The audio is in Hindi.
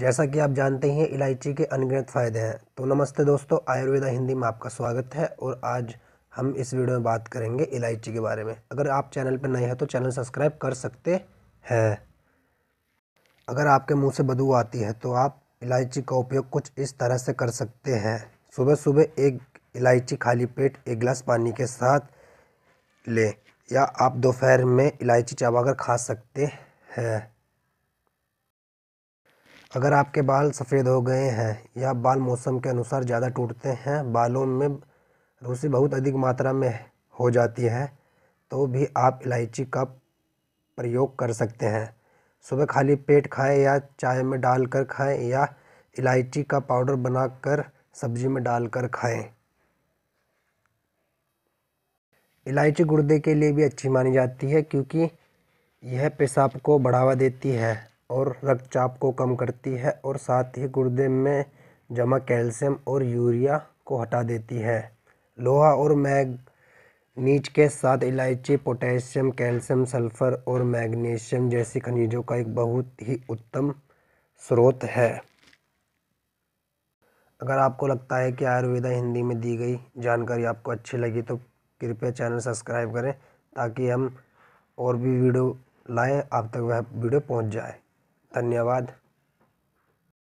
जैसा कि आप जानते ही हैं इलायची के अनगिनत फ़ायदे हैं तो नमस्ते दोस्तों आयुर्वेदा हिंदी में आपका स्वागत है और आज हम इस वीडियो में बात करेंगे इलायची के बारे में अगर आप चैनल पर नए हैं तो चैनल सब्सक्राइब कर सकते हैं अगर आपके मुंह से बदबू आती है तो आप इलायची का उपयोग कुछ इस तरह से कर सकते हैं सुबह सुबह एक इलायची खाली पेट एक गिलास पानी के साथ लें या आप दोपहर में इलायची चबा खा सकते हैं अगर आपके बाल सफ़ेद हो गए हैं या बाल मौसम के अनुसार ज़्यादा टूटते हैं बालों में रूसी बहुत अधिक मात्रा में हो जाती है तो भी आप इलायची का प्रयोग कर सकते हैं सुबह खाली पेट खाएं या चाय में डालकर खाएं या इलायची का पाउडर बनाकर सब्जी में डालकर खाएं इलायची गुर्दे के लिए भी अच्छी मानी जाती है क्योंकि यह पेशाब को बढ़ावा देती है और रक्तचाप को कम करती है और साथ ही गुर्दे में जमा कैल्शियम और यूरिया को हटा देती है लोहा और मैग नीच के साथ इलायची पोटेशियम कैल्शियम सल्फर और मैग्नीशियम जैसी खनिजों का एक बहुत ही उत्तम स्रोत है अगर आपको लगता है कि आयुर्वेदा हिंदी में दी गई जानकारी आपको अच्छी लगी तो कृपया चैनल सब्सक्राइब करें ताकि हम और भी वीडियो लाएं आप तक वह वीडियो पहुंच जाए धन्यवाद